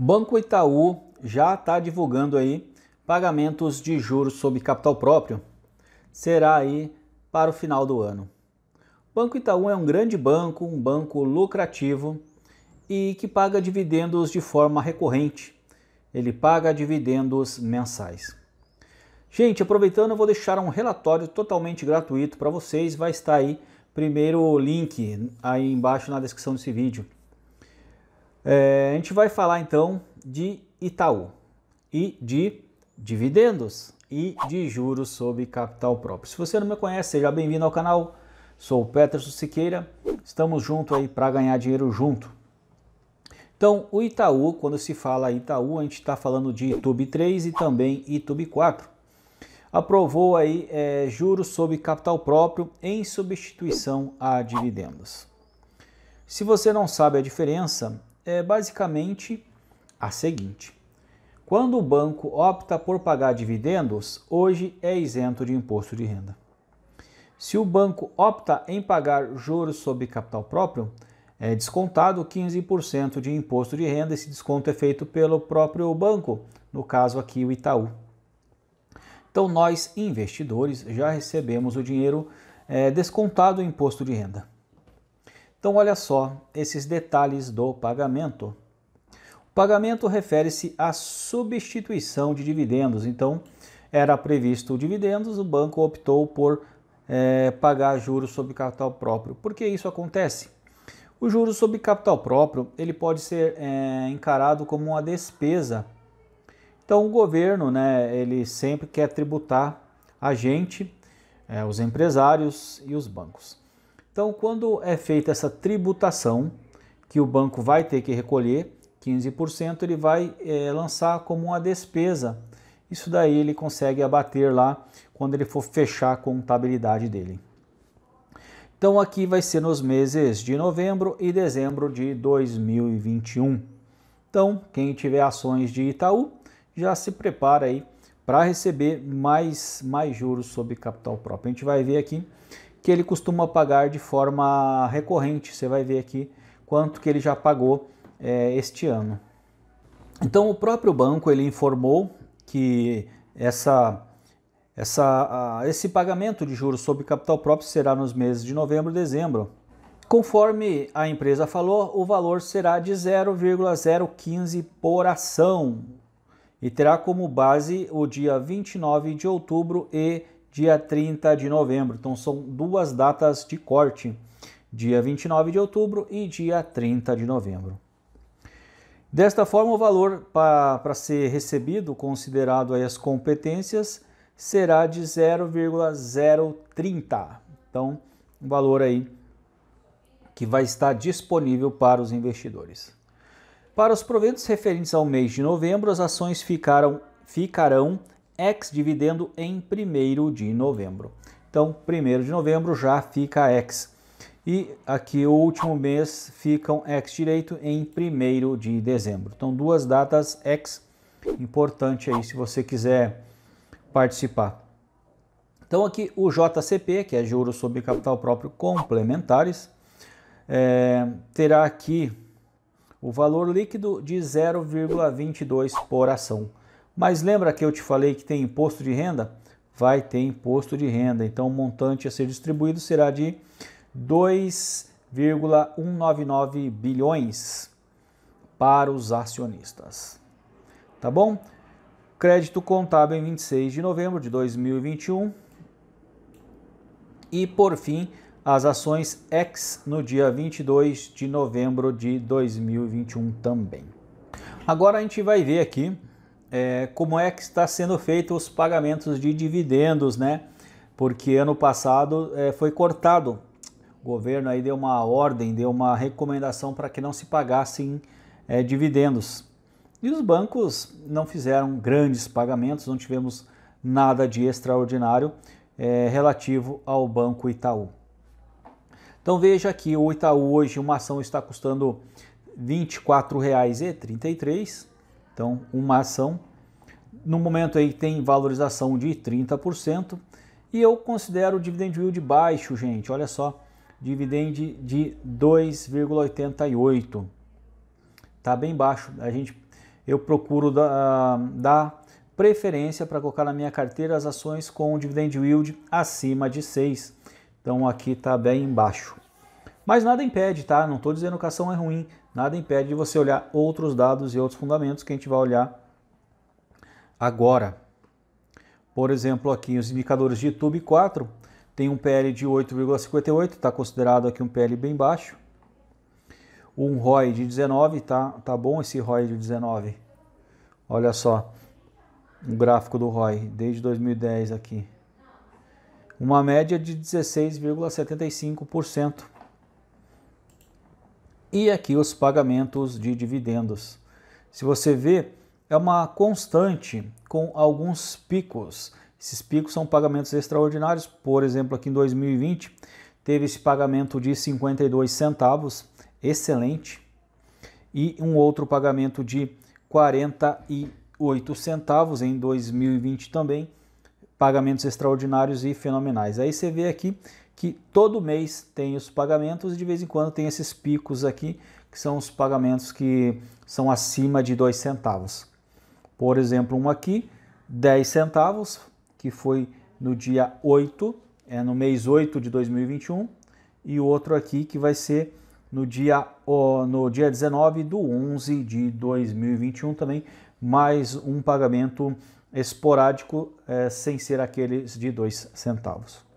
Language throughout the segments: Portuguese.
Banco Itaú já está divulgando aí pagamentos de juros sobre capital próprio. Será aí para o final do ano. Banco Itaú é um grande banco, um banco lucrativo e que paga dividendos de forma recorrente. Ele paga dividendos mensais. Gente, aproveitando, eu vou deixar um relatório totalmente gratuito para vocês. Vai estar aí primeiro o link aí embaixo na descrição desse vídeo. É, a gente vai falar então de Itaú e de dividendos e de juros sobre capital próprio. Se você não me conhece, seja bem-vindo ao canal. Sou o Peterson Siqueira. Estamos juntos aí para ganhar dinheiro junto. Então, o Itaú, quando se fala Itaú, a gente está falando de ITUB 3 e também ITUB 4. Aprovou aí é, juros sobre capital próprio em substituição a dividendos. Se você não sabe a diferença, é basicamente a seguinte: quando o banco opta por pagar dividendos, hoje é isento de imposto de renda. Se o banco opta em pagar juros sobre capital próprio, é descontado 15% de imposto de renda. Esse desconto é feito pelo próprio banco, no caso aqui o Itaú. Então, nós investidores já recebemos o dinheiro é, descontado o imposto de renda. Então, olha só esses detalhes do pagamento. O pagamento refere-se à substituição de dividendos. Então, era previsto dividendos, o banco optou por é, pagar juros sobre capital próprio. Por que isso acontece? O juros sobre capital próprio ele pode ser é, encarado como uma despesa. Então, o governo né, ele sempre quer tributar a gente, é, os empresários e os bancos. Então, quando é feita essa tributação, que o banco vai ter que recolher 15%, ele vai é, lançar como uma despesa. Isso daí ele consegue abater lá quando ele for fechar a contabilidade dele. Então aqui vai ser nos meses de novembro e dezembro de 2021. Então, quem tiver ações de Itaú, já se prepara aí para receber mais, mais juros sobre capital próprio. A gente vai ver aqui que ele costuma pagar de forma recorrente. Você vai ver aqui quanto que ele já pagou é, este ano. Então o próprio banco ele informou que essa, essa, esse pagamento de juros sobre capital próprio será nos meses de novembro e dezembro. Conforme a empresa falou, o valor será de 0,015 por ação e terá como base o dia 29 de outubro e dia 30 de novembro. Então são duas datas de corte, dia 29 de outubro e dia 30 de novembro. Desta forma, o valor para ser recebido, considerado as competências, será de 0,030. Então, um valor aí que vai estar disponível para os investidores. Para os proventos referentes ao mês de novembro, as ações ficaram, ficarão ex-dividendo em 1 de novembro. Então, 1 de novembro já fica ex. E aqui o último mês ficam ex direito em 1 de dezembro. Então, duas datas ex importante aí se você quiser participar. Então aqui o JCP, que é juros sobre capital próprio complementares, é, terá aqui o valor líquido de 0,22 por ação. Mas lembra que eu te falei que tem imposto de renda? Vai ter imposto de renda. Então o montante a ser distribuído será de 2,199 bilhões para os acionistas. Tá bom? Crédito contábil em 26 de novembro de 2021. E por fim, as ações X no dia 22 de novembro de 2021 também. Agora a gente vai ver aqui é, como é que está sendo feito os pagamentos de dividendos, né? Porque ano passado é, foi cortado. O governo aí deu uma ordem, deu uma recomendação para que não se pagassem é, dividendos. E os bancos não fizeram grandes pagamentos, não tivemos nada de extraordinário é, relativo ao Banco Itaú. Então veja que o Itaú hoje uma ação está custando R$ 24,33 então, uma ação no momento aí tem valorização de 30% e eu considero o dividend yield baixo, gente. Olha só, dividend de 2,88. Tá bem baixo. A gente eu procuro dar, preferência para colocar na minha carteira as ações com dividend yield acima de 6. Então aqui tá bem baixo. Mas nada impede, tá? Não estou dizendo que ação é ruim, nada impede de você olhar outros dados e outros fundamentos que a gente vai olhar agora. Por exemplo, aqui os indicadores de YouTube 4 tem um PL de 8,58, está considerado aqui um PL bem baixo. Um ROI de 19, tá, tá bom esse ROI de 19. Olha só o gráfico do ROI desde 2010 aqui. Uma média de 16,75% e aqui os pagamentos de dividendos. Se você vê, é uma constante com alguns picos. Esses picos são pagamentos extraordinários. Por exemplo, aqui em 2020 teve esse pagamento de 52 centavos, excelente, e um outro pagamento de 48 centavos em 2020 também, pagamentos extraordinários e fenomenais. Aí você vê aqui que todo mês tem os pagamentos e de vez em quando tem esses picos aqui, que são os pagamentos que são acima de 2 centavos. Por exemplo, um aqui, 10 centavos, que foi no dia 8, é no mês 8 de 2021, e outro aqui que vai ser no dia, no dia 19 do 11 de 2021 também, mais um pagamento esporádico, eh, sem ser aqueles de 2 centavos.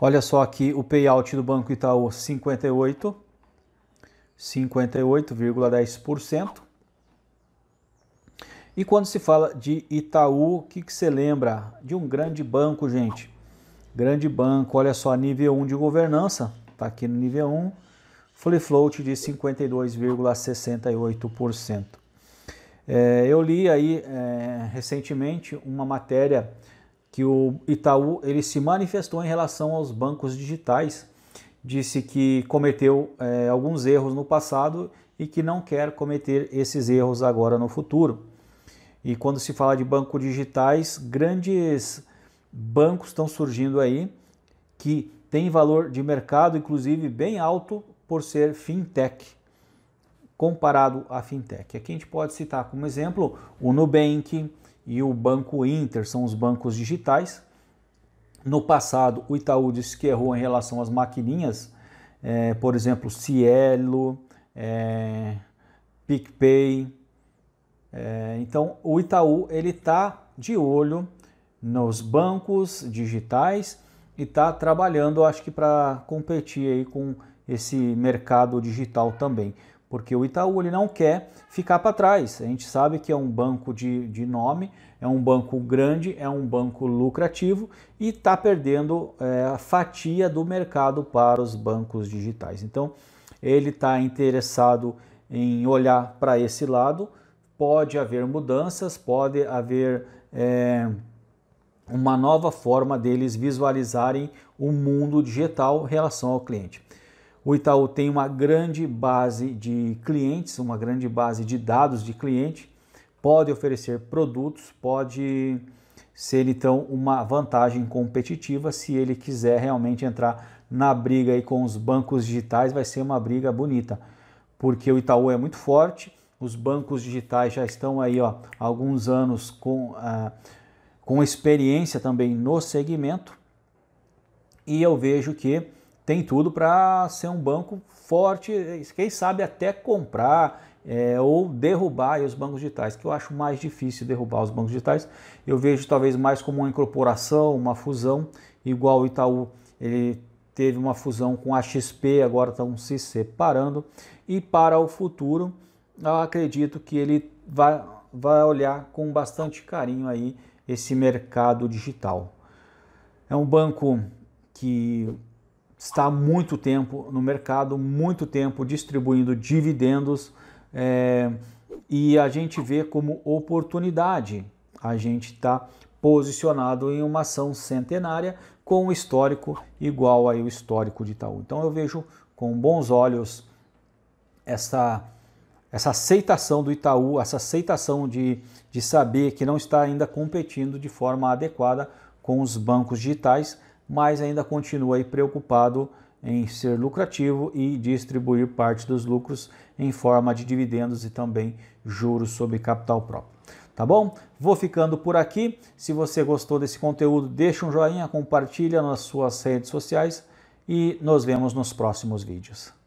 Olha só aqui o payout do Banco Itaú, 58, 58,10%. E quando se fala de Itaú, o que, que você lembra? De um grande banco, gente. Grande banco, olha só, nível 1 de governança, está aqui no nível 1, Fully float de 52,68%. É, eu li aí é, recentemente uma matéria que o Itaú ele se manifestou em relação aos bancos digitais, disse que cometeu é, alguns erros no passado e que não quer cometer esses erros agora no futuro. E quando se fala de bancos digitais, grandes bancos estão surgindo aí que têm valor de mercado, inclusive bem alto, por ser fintech, comparado à fintech. Aqui a gente pode citar como exemplo o Nubank, e o Banco Inter são os bancos digitais. No passado, o Itaú disse que errou em relação às maquininhas, é, por exemplo, Cielo, é, PicPay. É, então, o Itaú ele está de olho nos bancos digitais e está trabalhando, acho que, para competir aí com esse mercado digital também porque o Itaú ele não quer ficar para trás. A gente sabe que é um banco de, de nome, é um banco grande, é um banco lucrativo e está perdendo é, a fatia do mercado para os bancos digitais. Então, ele está interessado em olhar para esse lado. Pode haver mudanças, pode haver é, uma nova forma deles visualizarem o mundo digital em relação ao cliente. O Itaú tem uma grande base de clientes, uma grande base de dados de cliente, pode oferecer produtos, pode ser então uma vantagem competitiva se ele quiser realmente entrar na briga aí com os bancos digitais, vai ser uma briga bonita, porque o Itaú é muito forte, os bancos digitais já estão aí ó, há alguns anos com, ah, com experiência também no segmento, e eu vejo que tem tudo para ser um banco forte, quem sabe até comprar é, ou derrubar os bancos digitais, que eu acho mais difícil derrubar os bancos digitais. Eu vejo talvez mais como uma incorporação, uma fusão, igual o Itaú, ele teve uma fusão com a XP, agora estão se separando. E para o futuro, acredito que ele vai, vai olhar com bastante carinho aí esse mercado digital. É um banco que está há muito tempo no mercado, muito tempo distribuindo dividendos é, e a gente vê como oportunidade. A gente está posicionado em uma ação centenária com um histórico igual aí o histórico de Itaú. Então eu vejo com bons olhos essa, essa aceitação do Itaú, essa aceitação de, de saber que não está ainda competindo de forma adequada com os bancos digitais mas ainda continua aí preocupado em ser lucrativo e distribuir parte dos lucros em forma de dividendos e também juros sobre capital próprio. Tá bom? Vou ficando por aqui. Se você gostou desse conteúdo, deixa um joinha, compartilha nas suas redes sociais e nos vemos nos próximos vídeos.